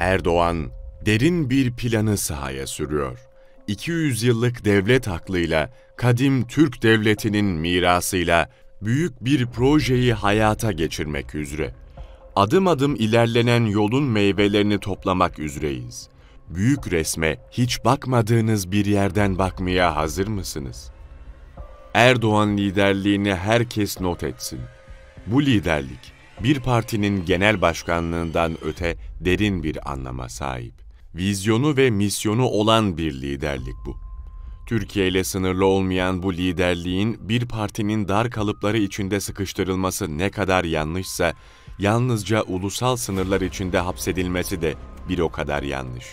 Erdoğan derin bir planı sahaya sürüyor. 200 yıllık devlet aklıyla, kadim Türk devletinin mirasıyla büyük bir projeyi hayata geçirmek üzere. Adım adım ilerlenen yolun meyvelerini toplamak üzereyiz. Büyük resme hiç bakmadığınız bir yerden bakmaya hazır mısınız? Erdoğan liderliğini herkes not etsin. Bu liderlik bir partinin genel başkanlığından öte derin bir anlama sahip. Vizyonu ve misyonu olan bir liderlik bu. Türkiye ile sınırlı olmayan bu liderliğin bir partinin dar kalıpları içinde sıkıştırılması ne kadar yanlışsa, yalnızca ulusal sınırlar içinde hapsedilmesi de bir o kadar yanlış.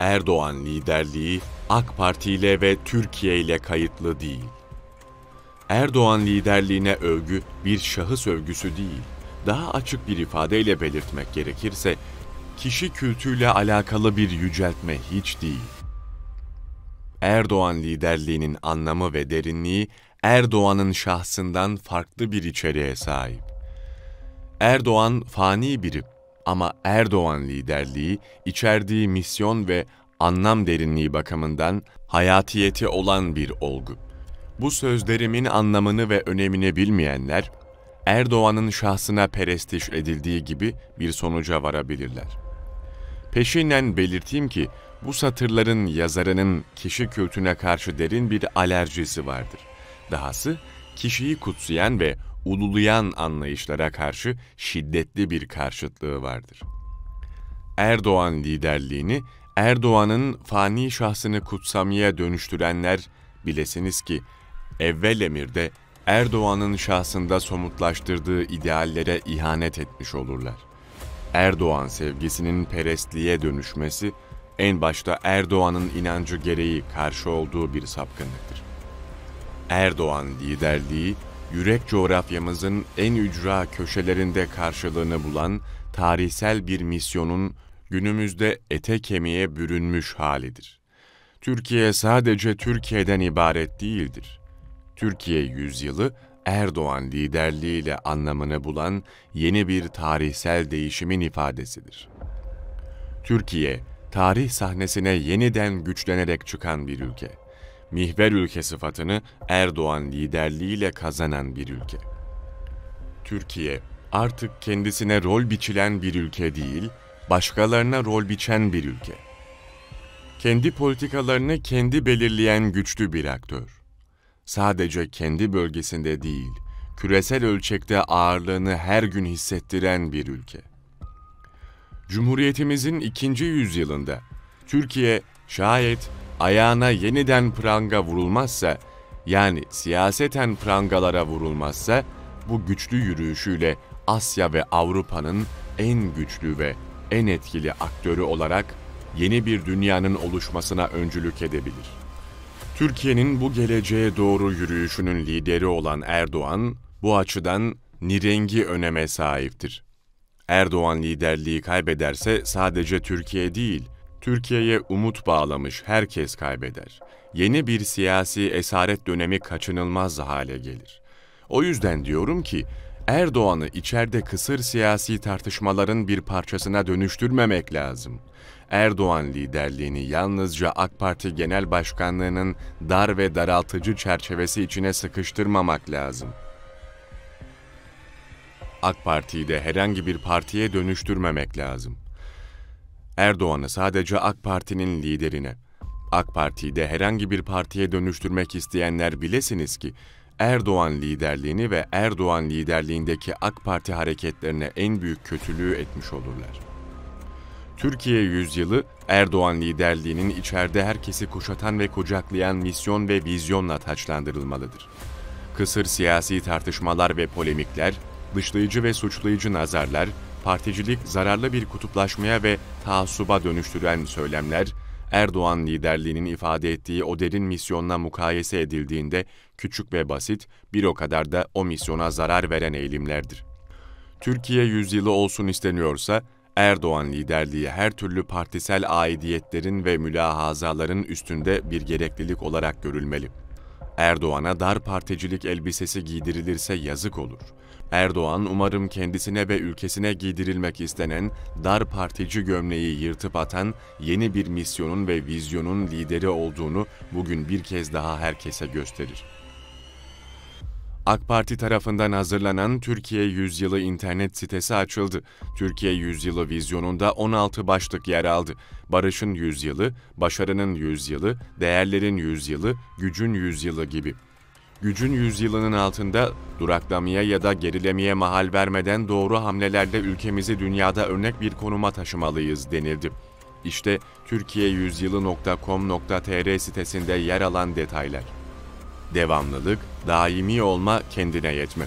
Erdoğan liderliği AK Parti ile ve Türkiye ile kayıtlı değil. Erdoğan liderliğine övgü bir şahıs övgüsü değil daha açık bir ifadeyle belirtmek gerekirse, kişi kültüyle alakalı bir yüceltme hiç değil. Erdoğan liderliğinin anlamı ve derinliği Erdoğan'ın şahsından farklı bir içeriğe sahip. Erdoğan fani biri ama Erdoğan liderliği içerdiği misyon ve anlam derinliği bakımından hayatiyeti olan bir olgu. Bu sözlerimin anlamını ve önemini bilmeyenler Erdoğan'ın şahsına perestiş edildiği gibi bir sonuca varabilirler. Peşinden belirteyim ki bu satırların yazarının kişi kültüne karşı derin bir alerjisi vardır. Dahası kişiyi kutsayan ve ululayan anlayışlara karşı şiddetli bir karşıtlığı vardır. Erdoğan liderliğini Erdoğan'ın fani şahsını kutsamaya dönüştürenler bilesiniz ki evvel emirde Erdoğan'ın şahsında somutlaştırdığı ideallere ihanet etmiş olurlar. Erdoğan sevgisinin perestliğe dönüşmesi en başta Erdoğan'ın inancı gereği karşı olduğu bir sapkınlıktır. Erdoğan liderliği yürek coğrafyamızın en ücra köşelerinde karşılığını bulan tarihsel bir misyonun günümüzde ete kemiğe bürünmüş halidir. Türkiye sadece Türkiye'den ibaret değildir. Türkiye yüzyılı Erdoğan liderliğiyle anlamını bulan yeni bir tarihsel değişimin ifadesidir. Türkiye, tarih sahnesine yeniden güçlenerek çıkan bir ülke. Mihver ülke sıfatını Erdoğan liderliğiyle kazanan bir ülke. Türkiye, artık kendisine rol biçilen bir ülke değil, başkalarına rol biçen bir ülke. Kendi politikalarını kendi belirleyen güçlü bir aktör sadece kendi bölgesinde değil, küresel ölçekte ağırlığını her gün hissettiren bir ülke. Cumhuriyetimizin ikinci yüzyılında Türkiye şayet ayağına yeniden pranga vurulmazsa, yani siyaseten prangalara vurulmazsa, bu güçlü yürüyüşüyle Asya ve Avrupa'nın en güçlü ve en etkili aktörü olarak yeni bir dünyanın oluşmasına öncülük edebilir.'' Türkiye'nin bu geleceğe doğru yürüyüşünün lideri olan Erdoğan, bu açıdan nirengi öneme sahiptir. Erdoğan liderliği kaybederse sadece Türkiye değil, Türkiye'ye umut bağlamış herkes kaybeder. Yeni bir siyasi esaret dönemi kaçınılmaz hale gelir. O yüzden diyorum ki Erdoğan'ı içeride kısır siyasi tartışmaların bir parçasına dönüştürmemek lazım. Erdoğan liderliğini yalnızca AK Parti Genel Başkanlığı'nın dar ve daraltıcı çerçevesi içine sıkıştırmamak lazım. AK Parti'yi de herhangi bir partiye dönüştürmemek lazım. Erdoğan'ı sadece AK Parti'nin liderine, AK Parti'yi de herhangi bir partiye dönüştürmek isteyenler bilesiniz ki Erdoğan liderliğini ve Erdoğan liderliğindeki AK Parti hareketlerine en büyük kötülüğü etmiş olurlar. Türkiye Yüzyılı, Erdoğan liderliğinin içeride herkesi kuşatan ve kucaklayan misyon ve vizyonla taçlandırılmalıdır. Kısır siyasi tartışmalar ve polemikler, dışlayıcı ve suçlayıcı nazarlar, particilik zararlı bir kutuplaşmaya ve taassuba dönüştüren söylemler, Erdoğan liderliğinin ifade ettiği o derin misyonla mukayese edildiğinde küçük ve basit, bir o kadar da o misyona zarar veren eğilimlerdir. Türkiye yüzyılı olsun isteniyorsa, Erdoğan liderliği her türlü partisel aidiyetlerin ve mülahazaların üstünde bir gereklilik olarak görülmeli. Erdoğan'a dar particilik elbisesi giydirilirse yazık olur. Erdoğan umarım kendisine ve ülkesine giydirilmek istenen dar partici gömleği yırtıp atan yeni bir misyonun ve vizyonun lideri olduğunu bugün bir kez daha herkese gösterir. AK Parti tarafından hazırlanan Türkiye Yüzyılı internet sitesi açıldı. Türkiye Yüzyılı vizyonunda 16 başlık yer aldı. Barışın Yüzyılı, Başarının Yüzyılı, Değerlerin Yüzyılı, Gücün Yüzyılı gibi. Gücün yüzyılının altında duraklamaya ya da gerilemeye mahal vermeden doğru hamlelerde ülkemizi dünyada örnek bir konuma taşımalıyız denildi. İşte Türkiye Yüzyılı.com.tr sitesinde yer alan detaylar devamlılık, daimi olma, kendine yetme.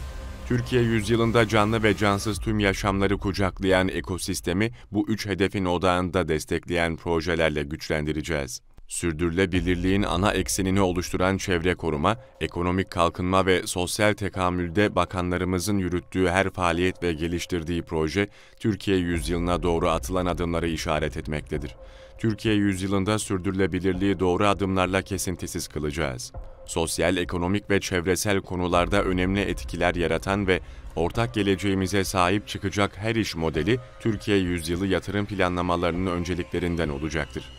Türkiye yüzyılında canlı ve cansız tüm yaşamları kucaklayan ekosistemi bu üç hedefin odağında destekleyen projelerle güçlendireceğiz. Sürdürülebilirliğin ana eksenini oluşturan çevre koruma, ekonomik kalkınma ve sosyal tekamülde bakanlarımızın yürüttüğü her faaliyet ve geliştirdiği proje, Türkiye yüzyılına doğru atılan adımları işaret etmektedir. Türkiye yüzyılında sürdürülebilirliği doğru adımlarla kesintisiz kılacağız sosyal, ekonomik ve çevresel konularda önemli etkiler yaratan ve ortak geleceğimize sahip çıkacak her iş modeli Türkiye Yüzyılı yatırım planlamalarının önceliklerinden olacaktır.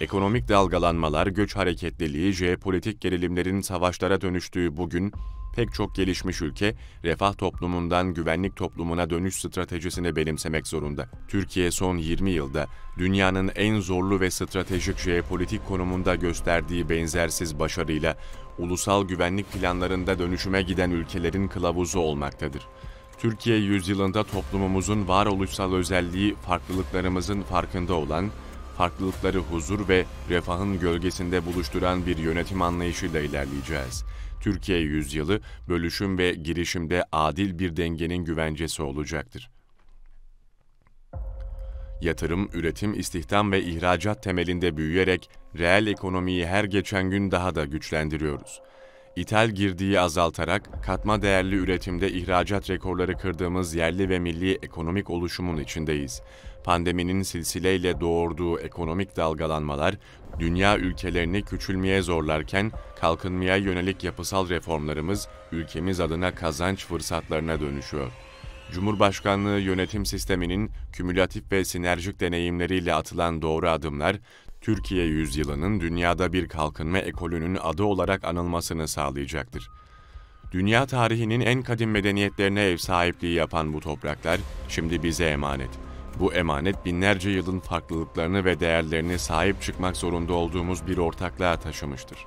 Ekonomik dalgalanmalar, göç hareketliliği, jeopolitik gerilimlerin savaşlara dönüştüğü bugün, pek çok gelişmiş ülke refah toplumundan güvenlik toplumuna dönüş stratejisini benimsemek zorunda. Türkiye son 20 yılda dünyanın en zorlu ve stratejik jeopolitik konumunda gösterdiği benzersiz başarıyla ulusal güvenlik planlarında dönüşüme giden ülkelerin kılavuzu olmaktadır. Türkiye yüzyılında toplumumuzun varoluşsal özelliği farklılıklarımızın farkında olan, farklılıkları huzur ve refahın gölgesinde buluşturan bir yönetim anlayışıyla ilerleyeceğiz. Türkiye yüzyılı bölüşüm ve girişimde adil bir dengenin güvencesi olacaktır yatırım, üretim, istihdam ve ihracat temelinde büyüyerek reel ekonomiyi her geçen gün daha da güçlendiriyoruz. İthal girdiği azaltarak katma değerli üretimde ihracat rekorları kırdığımız yerli ve milli ekonomik oluşumun içindeyiz. Pandeminin silsileyle doğurduğu ekonomik dalgalanmalar dünya ülkelerini küçülmeye zorlarken kalkınmaya yönelik yapısal reformlarımız ülkemiz adına kazanç fırsatlarına dönüşüyor. Cumhurbaşkanlığı yönetim sisteminin kümülatif ve sinerjik deneyimleriyle atılan doğru adımlar, Türkiye yüzyılının dünyada bir kalkınma ekolünün adı olarak anılmasını sağlayacaktır. Dünya tarihinin en kadim medeniyetlerine ev sahipliği yapan bu topraklar şimdi bize emanet. Bu emanet binlerce yılın farklılıklarını ve değerlerini sahip çıkmak zorunda olduğumuz bir ortaklığa taşımıştır.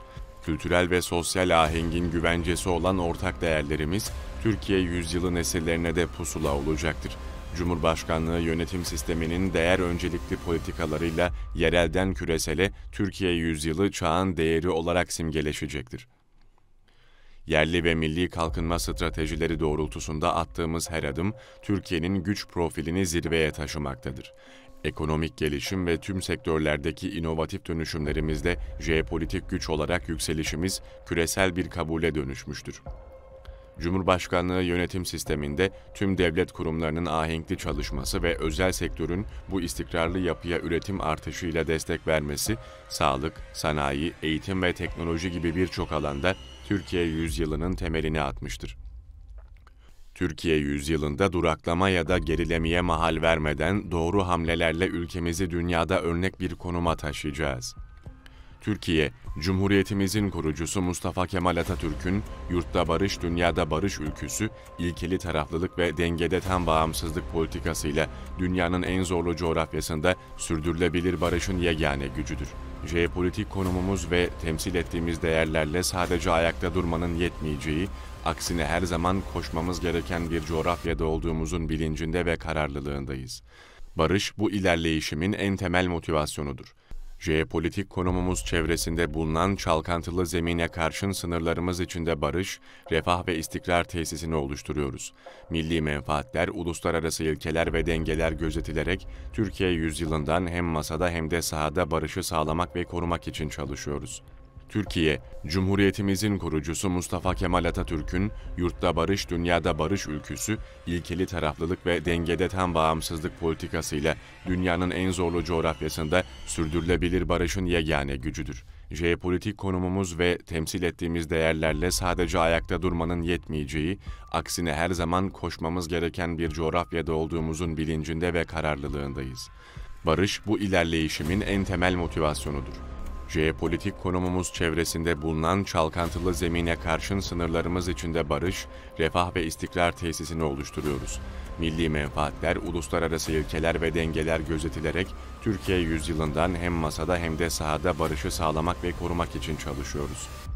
Kültürel ve sosyal ahengin güvencesi olan ortak değerlerimiz Türkiye yüzyılı nesillerine de pusula olacaktır. Cumhurbaşkanlığı yönetim sisteminin değer öncelikli politikalarıyla yerelden küresele Türkiye yüzyılı çağın değeri olarak simgeleşecektir. Yerli ve milli kalkınma stratejileri doğrultusunda attığımız her adım Türkiye'nin güç profilini zirveye taşımaktadır. Ekonomik gelişim ve tüm sektörlerdeki inovatif dönüşümlerimizde jeopolitik güç olarak yükselişimiz küresel bir kabule dönüşmüştür. Cumhurbaşkanlığı yönetim sisteminde tüm devlet kurumlarının ahenkli çalışması ve özel sektörün bu istikrarlı yapıya üretim artışıyla destek vermesi, sağlık, sanayi, eğitim ve teknoloji gibi birçok alanda Türkiye yüzyılının temelini atmıştır. Türkiye yüzyılında duraklama ya da gerilemeye mahal vermeden doğru hamlelerle ülkemizi dünyada örnek bir konuma taşıyacağız.'' Türkiye, Cumhuriyetimizin kurucusu Mustafa Kemal Atatürk'ün yurtta barış, dünyada barış ülküsü, ilkeli taraflılık ve dengede tam bağımsızlık politikasıyla dünyanın en zorlu coğrafyasında sürdürülebilir barışın yegane gücüdür. Jeopolitik konumumuz ve temsil ettiğimiz değerlerle sadece ayakta durmanın yetmeyeceği, aksine her zaman koşmamız gereken bir coğrafyada olduğumuzun bilincinde ve kararlılığındayız. Barış bu ilerleyişimin en temel motivasyonudur jeopolitik konumumuz çevresinde bulunan çalkantılı zemine karşın sınırlarımız içinde barış, refah ve istikrar tesisini oluşturuyoruz. Milli menfaatler, uluslararası ilkeler ve dengeler gözetilerek Türkiye yüzyılından hem masada hem de sahada barışı sağlamak ve korumak için çalışıyoruz. Türkiye, Cumhuriyetimizin kurucusu Mustafa Kemal Atatürk'ün yurtta barış, dünyada barış ülküsü, ilkeli taraflılık ve dengede tam bağımsızlık politikasıyla dünyanın en zorlu coğrafyasında sürdürülebilir barışın yegane gücüdür. Jeopolitik konumumuz ve temsil ettiğimiz değerlerle sadece ayakta durmanın yetmeyeceği, aksine her zaman koşmamız gereken bir coğrafyada olduğumuzun bilincinde ve kararlılığındayız. Barış bu ilerleyişimin en temel motivasyonudur jeopolitik konumumuz çevresinde bulunan çalkantılı zemine karşın sınırlarımız içinde barış, refah ve istikrar tesisini oluşturuyoruz. Milli menfaatler, uluslararası ilkeler ve dengeler gözetilerek Türkiye yüzyılından hem masada hem de sahada barışı sağlamak ve korumak için çalışıyoruz.